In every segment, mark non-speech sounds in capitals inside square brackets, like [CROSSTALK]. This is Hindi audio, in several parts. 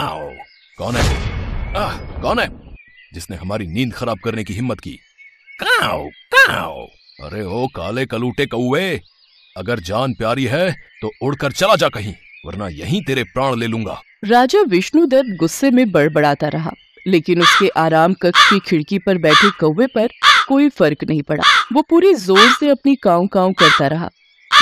आओ कौन है आह, कौन है जिसने हमारी नींद खराब करने की हिम्मत की काओ काओ अरे ओ काले कलूटे कौए अगर जान प्यारी है तो उड़कर चला जा कहीं वरना यहीं तेरे प्राण ले लूंगा राजा विष्णुदत्त गुस्से में बड़बड़ाता रहा लेकिन उसके आराम कक्ष की खिड़की पर बैठे कौवे पर कोई फर्क नहीं पड़ा वो पूरे जोर से अपनी काव काव करता रहा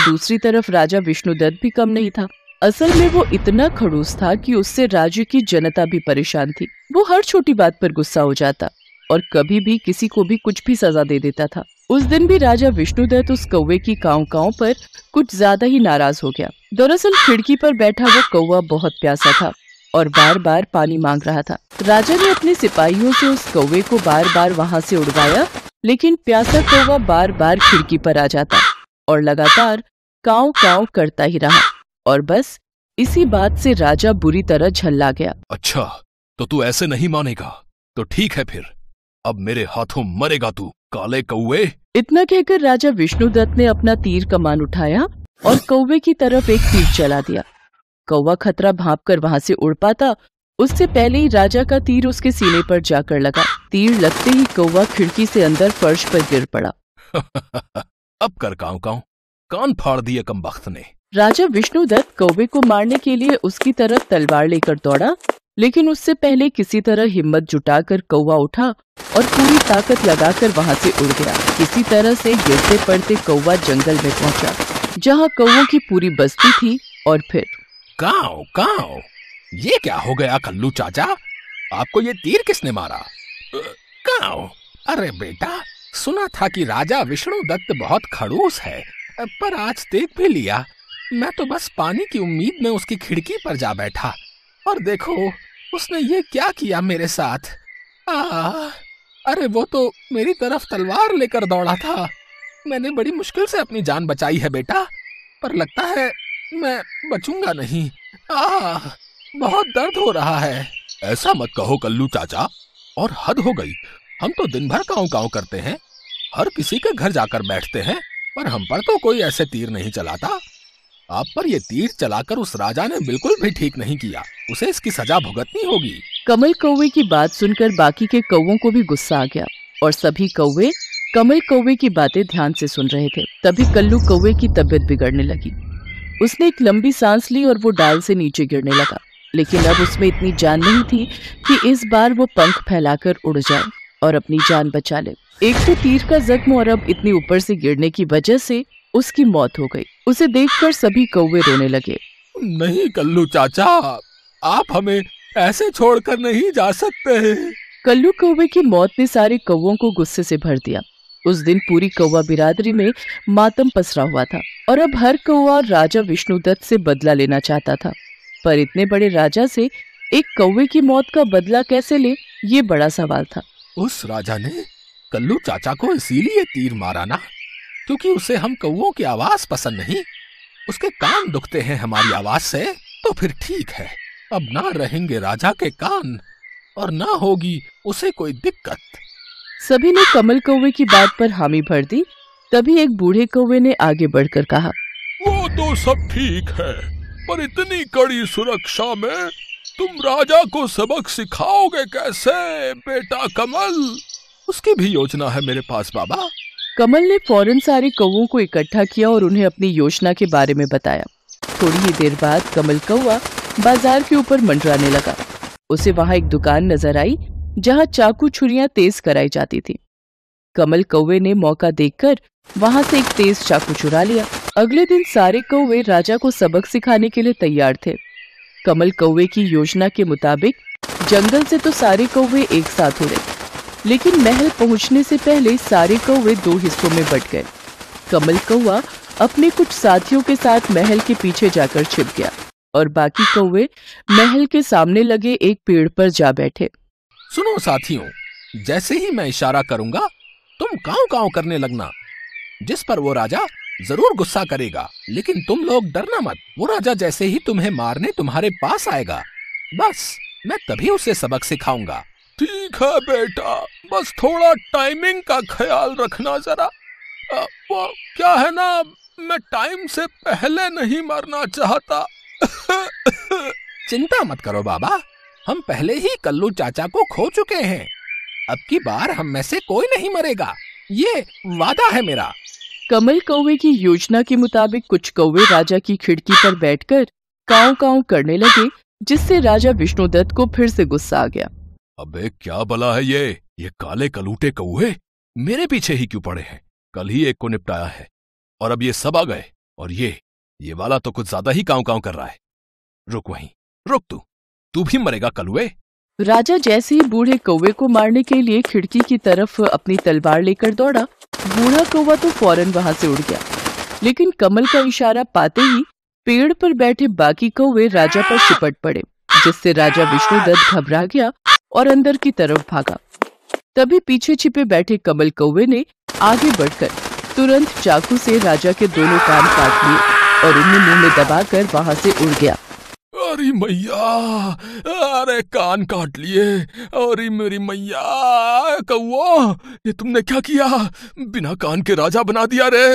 दूसरी तरफ राजा विष्णुदत्त भी कम नहीं था असल में वो इतना खड़ूस था कि उससे राज्य की जनता भी परेशान थी वो हर छोटी बात पर गुस्सा हो जाता और कभी भी किसी को भी कुछ भी सजा दे देता था उस दिन भी राजा विष्णुदत्त उस कौवे की काव काव पर कुछ ज्यादा ही नाराज हो गया दरअसल खिड़की पर बैठा वो कौवा बहुत प्यासा था और बार बार पानी मांग रहा था राजा ने अपने सिपाहियों से उस कौवे को बार बार वहाँ से उड़वाया लेकिन प्यासा कौवा बार बार खिड़की पर आ जाता और लगातार काव काव करता ही रहा और बस इसी बात से राजा बुरी तरह झल्ला गया अच्छा तो तू ऐसे नहीं मानेगा तो ठीक है फिर अब मेरे हाथों मरेगा तू काले कौए इतना कहकर राजा विष्णुदत्त ने अपना तीर कमान उठाया और कौवे की तरफ एक तीर चला दिया कौवा खतरा भाप कर वहाँ से उड़ पाता उससे पहले ही राजा का तीर उसके सीने पर जाकर लगा तीर लगते ही कौवा खिड़की से अंदर फर्श पर गिर पड़ा [LAUGHS] अब कर काऊ काऊ कान फाड़ दिया कमबख्त ने राजा विष्णुदत्त कौवे को मारने के लिए उसकी तरफ तलवार लेकर दौड़ा लेकिन उससे पहले किसी तरह हिम्मत जुटाकर कौवा उठा और पूरी ताकत लगाकर वहां से उड़ गया किसी तरह से गिरते पड़ते कौवा जंगल में पहुंचा जहां कौवों की पूरी बस्ती थी और फिर काओ काओ ये क्या हो गया कल्लू चाचा आपको ये तीर किसने मारा काओ अरे बेटा सुना था कि राजा विष्णु दत्त बहुत खड़ूस है पर आज देख भी लिया मैं तो बस पानी की उम्मीद में उसकी खिड़की पर जा बैठा और देखो उसने ये क्या किया मेरे साथ आ, अरे वो तो मेरी तरफ तलवार लेकर दौड़ा था मैंने बड़ी मुश्किल से अपनी जान बचाई है बेटा पर लगता है मैं बचूंगा नहीं आ, बहुत दर्द हो रहा है ऐसा मत कहो कल्लू चाचा और हद हो गई हम तो दिन भर काउ काउ करते हैं हर किसी के घर जाकर बैठते हैं पर हम पर तो कोई ऐसे तीर नहीं चलाता आप पर ये तीर चलाकर उस राजा ने बिल्कुल भी ठीक नहीं किया उसे इसकी सजा भुगतनी होगी कमल कौवे की बात सुनकर बाकी के कौ को भी गुस्सा आ गया और सभी कौवे कमल कौवे की बातें ध्यान से सुन रहे थे तभी कल्लू कौवे की तबीयत बिगड़ने लगी उसने एक लंबी सांस ली और वो डाल से नीचे गिरने लगा लेकिन अब उसमें इतनी जान नहीं थी कि इस बार वो पंख फैलाकर उड़ जाए और अपनी जान बचा ले एक तो तीर का जख्म और अब इतनी ऊपर से गिरने की वजह से उसकी मौत हो गई। उसे देखकर सभी कौवे रोने लगे नहीं कल्लू चाचा आप हमें ऐसे छोड़कर नहीं जा सकते कल्लू कौवे की मौत ने सारे कौवों को गुस्से से भर दिया उस दिन पूरी कौवा बिरादरी में मातम पसरा हुआ था और अब हर कौवा राजा दत्त से बदला लेना चाहता था पर इतने बड़े राजा से एक कौवे की मौत का बदला कैसे ले ये बड़ा सवाल था उस राजा ने कल्लू चाचा को इसीलिए तीर मारा ना क्योंकि उसे हम कौओं की आवाज पसंद नहीं उसके कान दुखते हैं हमारी आवाज से तो फिर ठीक है अब ना रहेंगे राजा के कान और ना होगी उसे कोई दिक्कत सभी ने कमल कौवे की बात पर हामी भर दी तभी एक बूढ़े कौवे ने आगे बढ़कर कहा वो तो सब ठीक है पर इतनी कड़ी सुरक्षा में तुम राजा को सबक सिखाओगे कैसे बेटा कमल उसकी भी योजना है मेरे पास बाबा कमल ने फौरन सारे कौ को इकट्ठा किया और उन्हें अपनी योजना के बारे में बताया थोड़ी ही देर बाद कमल कौआ बाजार के ऊपर मंडराने लगा उसे वहाँ एक दुकान नजर आई जहाँ चाकू छुरियां तेज कराई जाती थी कमल कौवे ने मौका देखकर वहां से एक तेज चाकू चुरा लिया अगले दिन सारे कौवे राजा को सबक सिखाने के लिए तैयार थे कमल कौवे की योजना के मुताबिक जंगल से तो सारे कौवे एक साथ उड़े लेकिन महल पहुंचने से पहले सारे कौवे दो हिस्सों में बट गए कमल कौआ अपने कुछ साथियों के साथ महल के पीछे जाकर छिप गया और बाकी कौवे महल के सामने लगे एक पेड़ पर जा बैठे सुनो साथियों जैसे ही मैं इशारा करूंगा तुम काव काव करने लगना जिस पर वो राजा जरूर गुस्सा करेगा लेकिन तुम लोग डरना मत वो राजा जैसे ही तुम्हें मारने तुम्हारे पास आएगा बस मैं तभी उसे सबक सिखाऊंगा ठीक है बेटा बस थोड़ा टाइमिंग का ख्याल रखना जरा वो क्या है ना मैं टाइम से पहले नहीं मरना चाहता चिंता मत करो बाबा हम पहले ही कल्लू चाचा को खो चुके हैं अब की बार हम में से कोई नहीं मरेगा ये वादा है मेरा कमल कौवे की योजना के मुताबिक कुछ कौवे राजा की खिड़की पर बैठकर काव काव करने लगे जिससे राजा विष्णुदत्त को फिर से गुस्सा आ गया अबे क्या बला है ये ये काले कलूटे कौए मेरे पीछे ही क्यों पड़े हैं कल ही एक को निपटाया है और अब ये सब आ गए और ये ये वाला तो कुछ ज्यादा ही काउ काउ कर रहा है रुक वहीं रुक तू तू भी मरेगा कलुए राजा जैसे ही बूढ़े कौवे को मारने के लिए खिड़की की तरफ अपनी तलवार लेकर दौड़ा बूढ़ा कौवा तो फौरन वहां से उड़ गया लेकिन कमल का इशारा पाते ही पेड़ पर बैठे बाकी कौवे राजा पर चिपट पड़े जिससे राजा विष्णुदत्त घबरा गया और अंदर की तरफ भागा तभी पीछे छिपे बैठे कमल कौवे ने आगे बढ़कर तुरंत चाकू से राजा के दोनों कान काट लिए और उन्हें मुंह में दबा कर वहाँ से उड़ गया अरे मैया अरे कान काट लिए अरे मेरी मैया कौआ ये तुमने क्या किया बिना कान के राजा बना दिया रे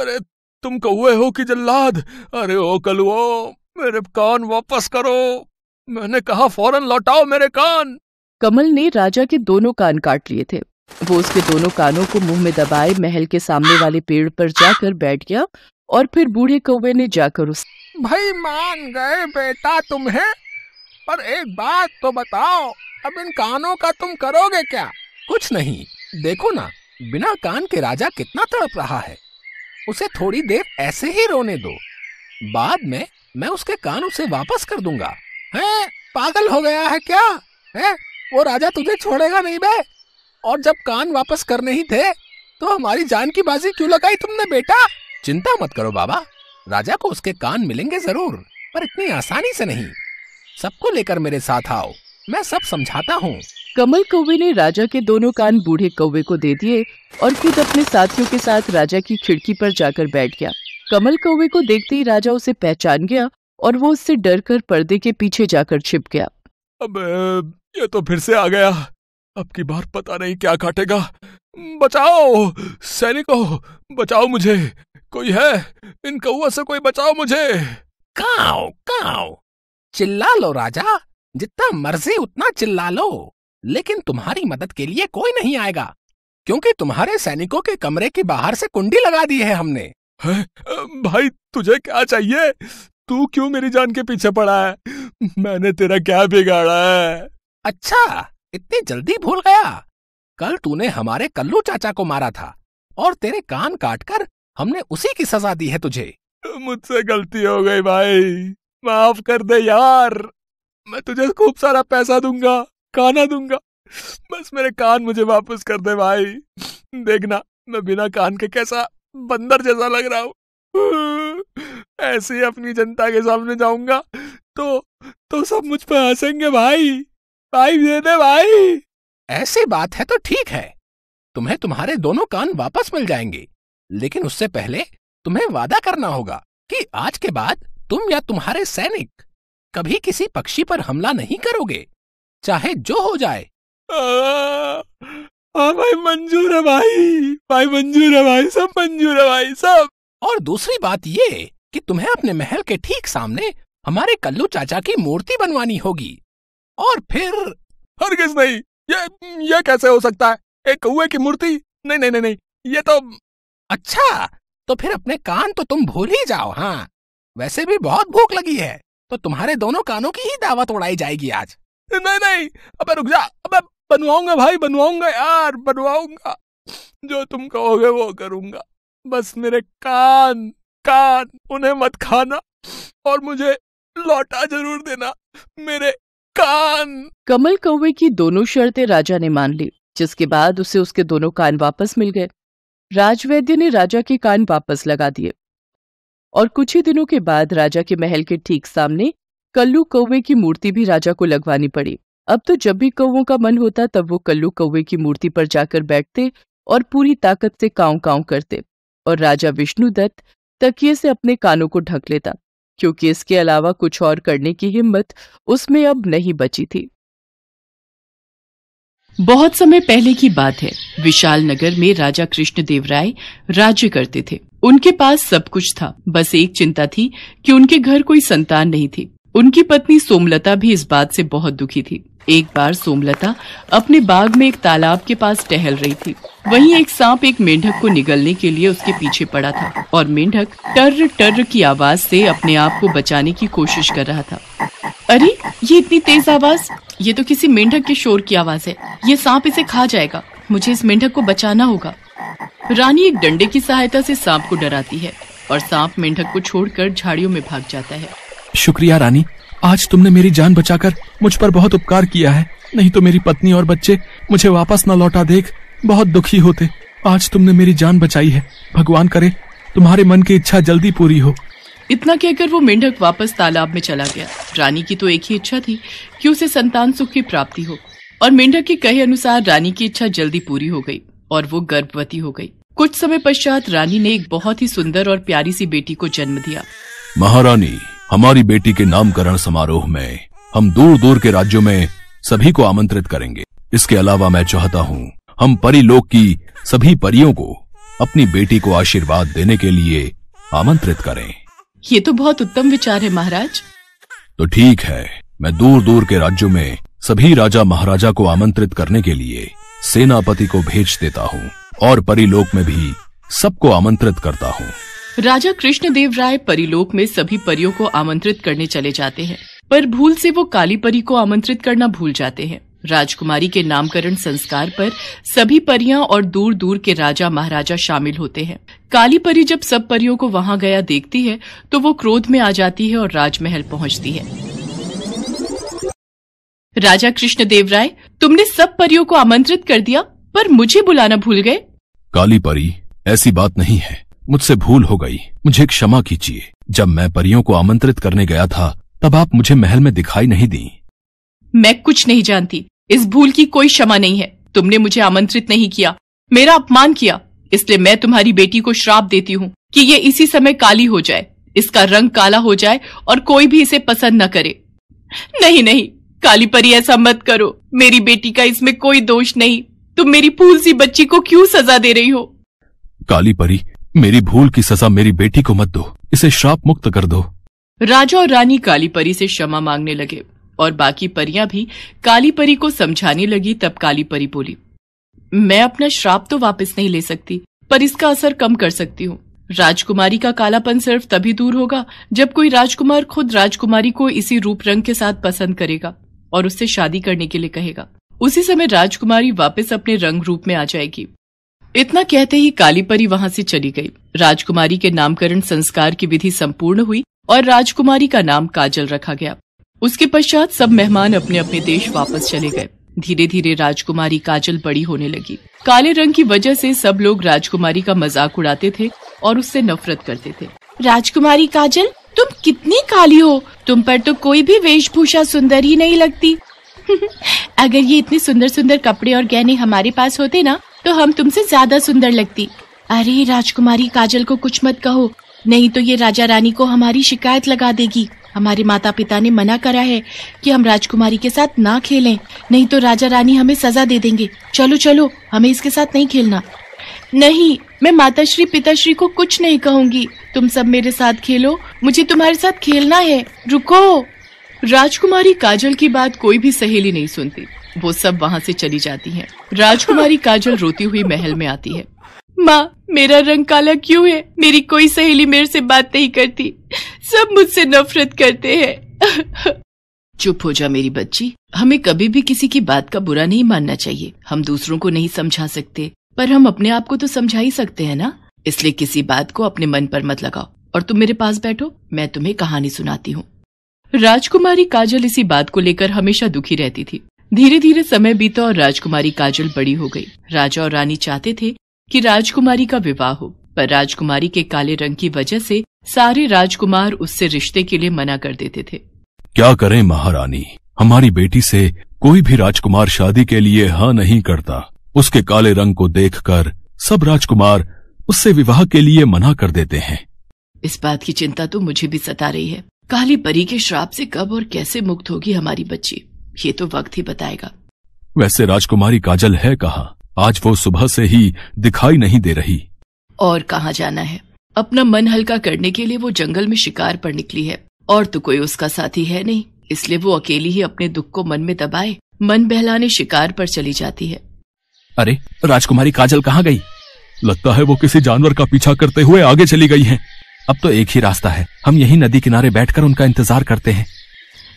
अरे तुम कौए हो कि जल्लाद अरे ओ कलुओ मेरे कान वापस करो मैंने कहा फौरन लौटाओ मेरे कान कमल ने राजा के दोनों कान काट लिए थे वो उसके दोनों कानों को मुंह में दबाए महल के सामने वाले पेड़ पर जाकर बैठ गया और फिर बूढ़े कौवे ने जाकर उस भाई मान गए बेटा तुम्हें पर एक बात तो बताओ अब इन कानों का तुम करोगे क्या कुछ नहीं देखो ना बिना कान के राजा कितना तड़प रहा है उसे थोड़ी देर ऐसे ही रोने दो बाद में मैं उसके कान उसे वापस कर दूंगा है पागल हो गया है क्या है वो राजा तुझे छोड़ेगा नहीं बे और जब कान वापस करने ही थे तो हमारी जान की बाजी क्यों लगाई तुमने बेटा चिंता मत करो बाबा राजा को उसके कान मिलेंगे जरूर पर इतनी आसानी से नहीं सबको लेकर मेरे साथ आओ मैं सब समझाता हूँ कमल कौवे ने राजा के दोनों कान बूढ़े कौवे को दे दिए और खुद अपने साथियों के साथ राजा की खिड़की पर जाकर बैठ गया कमल कौवे को देखते ही राजा उसे पहचान गया और वो उससे डर कर पर्दे के पीछे जाकर छिप गया अब ये तो फिर से आ गया अब की बार पता नहीं क्या काटेगा बचाओ सैनिको बचाओ मुझे कोई है इन कौआ से कोई बचाओ मुझे काओ काओ चिल्ला लो राजा जितना मर्जी उतना चिल्ला लो लेकिन तुम्हारी मदद के लिए कोई नहीं आएगा क्योंकि तुम्हारे सैनिकों के कमरे के बाहर से कुंडी लगा दी है हमने है? भाई तुझे क्या चाहिए तू क्यों मेरी जान के पीछे पड़ा है मैंने तेरा क्या बिगाड़ा है अच्छा इतनी जल्दी भूल गया कल तूने हमारे कल्लू चाचा को मारा था और तेरे कान काट कर हमने उसी की सजा दी है तुझे मुझसे गलती हो गई भाई माफ कर दे यार मैं तुझे खूब सारा पैसा दूंगा खाना दूंगा बस मेरे कान मुझे वापस कर दे भाई देखना मैं बिना कान के कैसा बंदर जैसा लग रहा हूँ ऐसे ही अपनी जनता के सामने जाऊंगा तो तो सब मुझ पर हंसेंगे भाई भाई दे दे भाई ऐसी बात है तो ठीक है तुम्हें तुम्हारे दोनों कान वापस मिल जाएंगे लेकिन उससे पहले तुम्हें वादा करना होगा कि आज के बाद तुम या तुम्हारे सैनिक कभी किसी पक्षी पर हमला नहीं करोगे चाहे जो हो जाए आ, भाई मंजूर है भाई भाई मंजूर है भाई सब मंजूर है भाई सब और दूसरी बात ये कि तुम्हें अपने महल के ठीक सामने हमारे कल्लू चाचा की मूर्ति बनवानी होगी और फिर हरगिज नहीं ये ये कैसे हो सकता है एक कौए की मूर्ति नहीं नहीं नहीं नहीं ये तो अच्छा तो फिर अपने कान तो तुम भूल ही जाओ हाँ वैसे भी बहुत भूख लगी है तो तुम्हारे दोनों कानों की ही दावत उड़ाई जाएगी आज नहीं नहीं अबे रुक जा अबे बनवाऊंगा भाई बनवाऊंगा यार बनवाऊंगा जो तुम कहोगे वो करूंगा बस मेरे कान कान उन्हें मत खाना और मुझे लौटा जरूर देना मेरे कान कमल कौवे की दोनों शर्तें राजा ने मान ली जिसके बाद उसे उसके दोनों कान वापस मिल गए राजवैद्य ने राजा के कान वापस लगा दिए और कुछ ही दिनों के बाद राजा के महल के ठीक सामने कल्लू कौवे की मूर्ति भी राजा को लगवानी पड़ी अब तो जब भी कौवों का मन होता तब वो कल्लू कौवे की मूर्ति पर जाकर बैठते और पूरी ताकत से काउ काव करते और राजा विष्णुदत्त तकिए से अपने कानों को ढक लेता क्योंकि इसके अलावा कुछ और करने की हिम्मत उसमें अब नहीं बची थी बहुत समय पहले की बात है विशाल नगर में राजा कृष्णदेव राय राज्य करते थे उनके पास सब कुछ था बस एक चिंता थी कि उनके घर कोई संतान नहीं थी उनकी पत्नी सोमलता भी इस बात से बहुत दुखी थी एक बार सोमलता अपने बाग में एक तालाब के पास टहल रही थी वहीं एक सांप एक मेंढक को निगलने के लिए उसके पीछे पड़ा था और मेंढक टर्र टर्र की आवाज से अपने आप को बचाने की कोशिश कर रहा था अरे ये इतनी तेज आवाज ये तो किसी मेंढक के शोर की आवाज है ये सांप इसे खा जाएगा मुझे इस मेंढक को बचाना होगा रानी एक डंडे की सहायता से सांप को डराती है और सांप मेंढक को छोड़कर झाड़ियों में भाग जाता है शुक्रिया रानी आज तुमने मेरी जान बचाकर मुझ पर बहुत उपकार किया है नहीं तो मेरी पत्नी और बच्चे मुझे वापस न लौटा देख बहुत दुखी होते आज तुमने मेरी जान बचाई है भगवान करे तुम्हारे मन की इच्छा जल्दी पूरी हो इतना कहकर वो मेंढक वापस तालाब में चला गया रानी की तो एक ही इच्छा थी कि उसे संतान सुख की प्राप्ति हो और मेंढक के कहे अनुसार रानी की इच्छा जल्दी पूरी हो गई और वो गर्भवती हो गई कुछ समय पश्चात रानी ने एक बहुत ही सुंदर और प्यारी सी बेटी को जन्म दिया महारानी हमारी बेटी के नामकरण समारोह में हम दूर दूर के राज्यों में सभी को आमंत्रित करेंगे इसके अलावा मैं चाहता हूँ हम परिलोक की सभी परियों को अपनी बेटी को आशीर्वाद देने के लिए आमंत्रित करें ये तो बहुत उत्तम विचार है महाराज तो ठीक है मैं दूर दूर के राज्यों में सभी राजा महाराजा को आमंत्रित करने के लिए सेनापति को भेज देता हूँ और परिलोक में भी सबको आमंत्रित करता हूँ राजा कृष्णदेव राय परिलोक में सभी परियों को आमंत्रित करने चले जाते हैं पर भूल से वो काली परी को आमंत्रित करना भूल जाते हैं राजकुमारी के नामकरण संस्कार पर सभी परियां और दूर दूर के राजा महाराजा शामिल होते हैं काली परी जब सब परियों को वहां गया देखती है तो वो क्रोध में आ जाती है और राजमहल पहुंचती है राजा कृष्णदेव राय तुमने सब परियों को आमंत्रित कर दिया पर मुझे बुलाना भूल गए काली परी ऐसी बात नहीं है मुझसे भूल हो गई मुझे क्षमा कीजिए जब मैं परियों को आमंत्रित करने गया था तब आप मुझे महल में दिखाई नहीं दी मैं कुछ नहीं जानती इस भूल की कोई क्षमा नहीं है तुमने मुझे आमंत्रित नहीं किया मेरा अपमान किया इसलिए मैं तुम्हारी बेटी को श्राप देती हूँ कि ये इसी समय काली हो जाए इसका रंग काला हो जाए और कोई भी इसे पसंद न करे नहीं नहीं काली परी ऐसा मत करो मेरी बेटी का इसमें कोई दोष नहीं तुम मेरी फूल सी बच्ची को क्यों सजा दे रही हो काली परी मेरी भूल की सजा मेरी बेटी को मत दो इसे श्राप मुक्त कर दो राजा और रानी काली परी से क्षमा मांगने लगे और बाकी परियां भी काली परी को समझाने लगी तब काली परी बोली मैं अपना श्राप तो वापस नहीं ले सकती पर इसका असर कम कर सकती हूँ राजकुमारी का कालापन सिर्फ तभी दूर होगा जब कोई राजकुमार खुद राजकुमारी को इसी रूप रंग के साथ पसंद करेगा और उससे शादी करने के लिए कहेगा उसी समय राजकुमारी वापस अपने रंग रूप में आ जाएगी इतना कहते ही काली परी वहां से चली गई राजकुमारी के नामकरण संस्कार की विधि संपूर्ण हुई और राजकुमारी का नाम काजल रखा गया उसके पश्चात सब मेहमान अपने अपने देश वापस चले गए धीरे धीरे राजकुमारी काजल बड़ी होने लगी काले रंग की वजह से सब लोग राजकुमारी का मजाक उड़ाते थे और उससे नफरत करते थे राजकुमारी काजल तुम कितनी काली हो तुम पर तो कोई भी वेशभूषा सुंदर ही नहीं लगती [LAUGHS] अगर ये इतने सुंदर सुंदर कपड़े और गहने हमारे पास होते ना तो हम तुमसे ज्यादा सुंदर लगती अरे राजकुमारी काजल को कुछ मत कहो नहीं तो ये राजा रानी को हमारी शिकायत लगा देगी हमारे माता पिता ने मना करा है कि हम राजकुमारी के साथ ना खेलें नहीं तो राजा रानी हमें सजा दे देंगे चलो चलो हमें इसके साथ नहीं खेलना नहीं मैं माताश्री पिताश्री को कुछ नहीं कहूंगी तुम सब मेरे साथ खेलो मुझे तुम्हारे साथ खेलना है रुको राजकुमारी काजल की बात कोई भी सहेली नहीं सुनती वो सब वहाँ से चली जाती हैं। राजकुमारी काजल रोती हुई महल में आती है माँ मेरा रंग काला क्यों है मेरी कोई सहेली मेरे से बात नहीं करती सब मुझसे नफरत करते हैं [LAUGHS] चुप हो जा मेरी बच्ची हमें कभी भी किसी की बात का बुरा नहीं मानना चाहिए हम दूसरों को नहीं समझा सकते पर हम अपने आप को तो समझा ही सकते हैं ना इसलिए किसी बात को अपने मन पर मत लगाओ और तुम मेरे पास बैठो मैं तुम्हें कहानी सुनाती हूँ राजकुमारी काजल इसी बात को लेकर हमेशा दुखी रहती थी धीरे धीरे समय बीता और राजकुमारी काजल बड़ी हो गई राजा और रानी चाहते थे कि राजकुमारी का विवाह हो पर राजकुमारी के काले रंग की वजह से सारे राजकुमार उससे रिश्ते के लिए मना कर देते थे क्या करें महारानी हमारी बेटी से कोई भी राजकुमार शादी के लिए हाँ नहीं करता उसके काले रंग को देखकर सब राजकुमार उससे विवाह के लिए मना कर देते हैं इस बात की चिंता तो मुझे भी सता रही है काली परी के श्राप से कब और कैसे मुक्त होगी हमारी बच्ची ये तो वक्त ही बताएगा वैसे राजकुमारी काजल है कहा आज वो सुबह से ही दिखाई नहीं दे रही और कहाँ जाना है अपना मन हल्का करने के लिए वो जंगल में शिकार पर निकली है और तो कोई उसका साथी है नहीं इसलिए वो अकेली ही अपने दुख को मन में दबाए मन बहलाने शिकार पर चली जाती है अरे राजकुमारी काजल कहाँ गई लगता है वो किसी जानवर का पीछा करते हुए आगे चली गई है अब तो एक ही रास्ता है हम यही नदी किनारे बैठकर उनका इंतजार करते हैं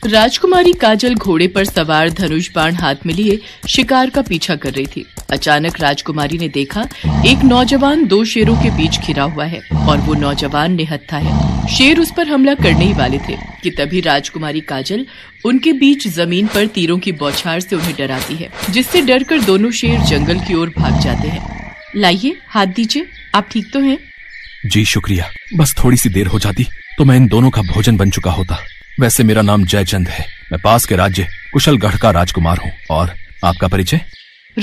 राजकुमारी काजल घोड़े पर सवार धनुष बाण हाथ में लिए शिकार का पीछा कर रही थी अचानक राजकुमारी ने देखा एक नौजवान दो शेरों के बीच घिरा हुआ है और वो नौजवान निहत्था है शेर उस पर हमला करने ही वाले थे कि तभी राजकुमारी काजल उनके बीच जमीन पर तीरों की बौछार से उन्हें डराती है जिससे डर दोनों शेर जंगल की ओर भाग जाते हैं लाइए हाथ दीजिए आप ठीक तो है जी शुक्रिया बस थोड़ी सी देर हो जाती तो मैं इन दोनों का भोजन बन चुका होता वैसे मेरा नाम जयचंद है मैं पास के राज्य कुशलगढ़ का राजकुमार हूँ और आपका परिचय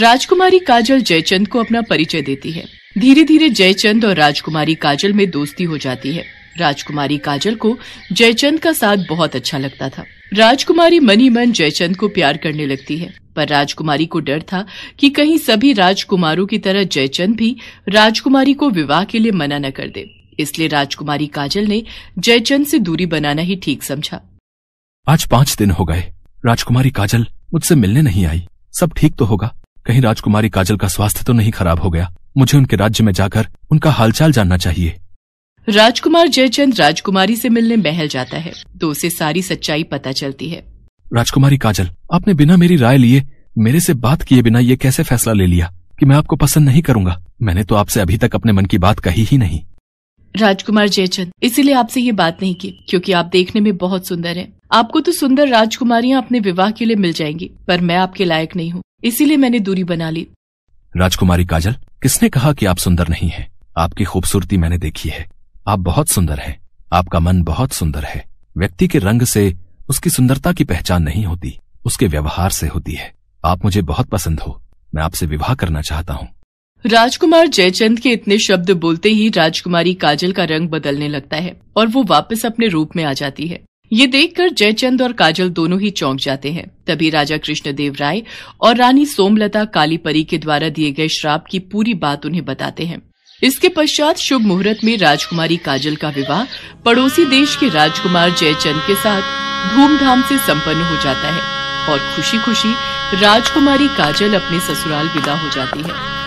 राजकुमारी काजल जयचंद को अपना परिचय देती है धीरे धीरे जयचंद और राजकुमारी काजल में दोस्ती हो जाती है राजकुमारी काजल को जयचंद का साथ बहुत अच्छा लगता था राजकुमारी मनी मन जयचंद को प्यार करने लगती है पर राजकुमारी को डर था कि कहीं सभी राजकुमारों की तरह जयचंद भी राजकुमारी को विवाह के लिए मना न कर दे इसलिए राजकुमारी काजल ने जयचंद से दूरी बनाना ही ठीक समझा आज पांच दिन हो गए राजकुमारी काजल मुझसे मिलने नहीं आई सब ठीक तो होगा कहीं राजकुमारी काजल का स्वास्थ्य तो नहीं खराब हो गया मुझे उनके राज्य में जाकर उनका हालचाल जानना चाहिए राजकुमार जयचंद राजकुमारी से मिलने महल जाता है तो उसे सारी सच्चाई पता चलती है राजकुमारी काजल आपने बिना मेरी राय लिए मेरे से बात किए बिना ये कैसे फैसला ले लिया कि मैं आपको पसंद नहीं करूंगा मैंने तो आपसे अभी तक अपने मन की बात कही ही नहीं राजकुमार जयचंद इसीलिए आपसे ये बात नहीं की क्योंकि आप देखने में बहुत सुंदर हैं आपको तो सुंदर राजकुमारियां अपने विवाह के लिए मिल जाएंगी पर मैं आपके लायक नहीं हूँ इसीलिए मैंने दूरी बना ली राजकुमारी काजल किसने कहा कि आप सुंदर नहीं हैं? आपकी खूबसूरती मैंने देखी है आप बहुत सुंदर हैं आपका मन बहुत सुंदर है व्यक्ति के रंग से उसकी सुंदरता की पहचान नहीं होती उसके व्यवहार से होती है आप मुझे बहुत पसंद हो मैं आपसे विवाह करना चाहता हूँ राजकुमार जयचंद के इतने शब्द बोलते ही राजकुमारी काजल का रंग बदलने लगता है और वो वापस अपने रूप में आ जाती है ये देखकर जयचंद और काजल दोनों ही चौंक जाते हैं तभी राजा कृष्णदेव राय और रानी सोमलता काली परी के द्वारा दिए गए श्राप की पूरी बात उन्हें बताते हैं इसके पश्चात शुभ मुहूर्त में राजकुमारी काजल का विवाह पड़ोसी देश के राजकुमार जयचंद के साथ धूमधाम से संपन्न हो जाता है और खुशी खुशी राजकुमारी काजल अपने ससुराल विदा हो जाती है